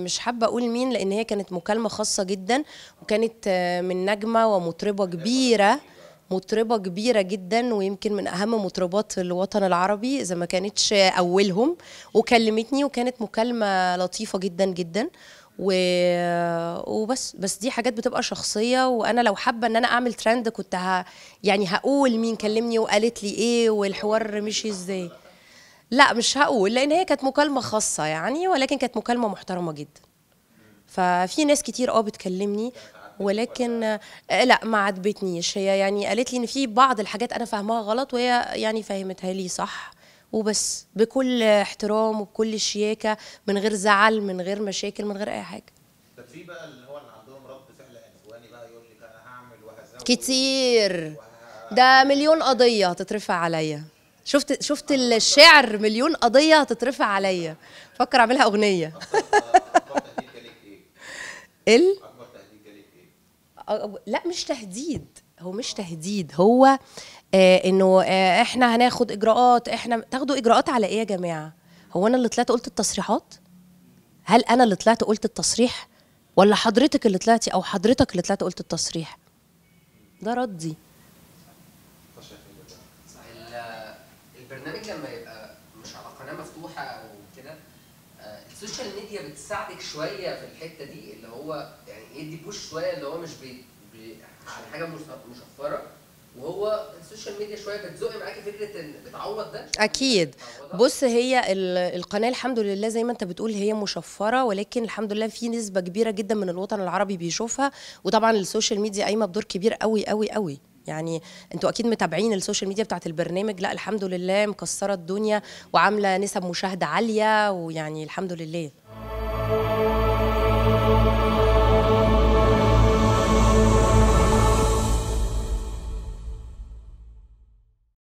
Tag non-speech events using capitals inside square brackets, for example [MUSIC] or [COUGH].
مش حابة أقول مين لأن هي كانت مكالمة خاصة جدا وكانت آه، من نجمة ومطربة كبيرة مطربة كبيرة جدا ويمكن من أهم مطربات الوطن العربي إذا ما كانتش أولهم وكلمتني وكانت مكالمة لطيفة جدا جدا و... آه، وبس بس دي حاجات بتبقى شخصيه وانا لو حابه ان انا اعمل ترند كنت ه... يعني هقول مين كلمني وقالت لي ايه والحوار مشي ازاي لا مش هقول لان هي كانت مكالمه خاصه يعني ولكن كانت مكالمه محترمه جدا ففي ناس كتير اه بتكلمني ولكن آه، لا ما عجبتنيش هي يعني قالت لي ان في بعض الحاجات انا فاهمها غلط وهي يعني فهمتها لي صح وبس بكل احترام وبكل شياكه من غير زعل من غير مشاكل من غير اي حاجه طب في بقى اللي هو اللي عندهم رد فعل اخواني بقى يقول لك انا هعمل وهزود كتير ده مليون قضيه هتترفع عليا شفت شفت الشعر مليون قضيه هتترفع عليا فكر اعملها اغنيه [LAUGHS] ال لا مش تهديد هو مش تهديد هو آه انه آه احنا هناخد اجراءات احنا تاخدوا اجراءات على ايه يا جماعه هو انا اللي طلعت قلت التصريحات هل انا اللي طلعت قلت التصريح ولا حضرتك اللي طلعتي او حضرتك اللي طلعت قلت التصريح ده ردي بالذات لما يبقى مش على قناه مفتوحه او كده آه، السوشيال ميديا بتساعدك شويه في الحته دي اللي هو يعني يدي بوش شويه اللي هو مش بي على حاجه مشفره وهو السوشيال ميديا شويه بتزق معاكي فكره ان بتعوض ده اكيد بص هي القناه الحمد لله زي ما انت بتقول هي مشفره ولكن الحمد لله في نسبه كبيره جدا من الوطن العربي بيشوفها وطبعا السوشيال ميديا قايمه بدور كبير قوي قوي قوي يعني انتوا اكيد متابعين السوشيال ميديا بتاعت البرنامج لا الحمد لله مكسره الدنيا وعامله نسب مشاهده عاليه ويعني الحمد لله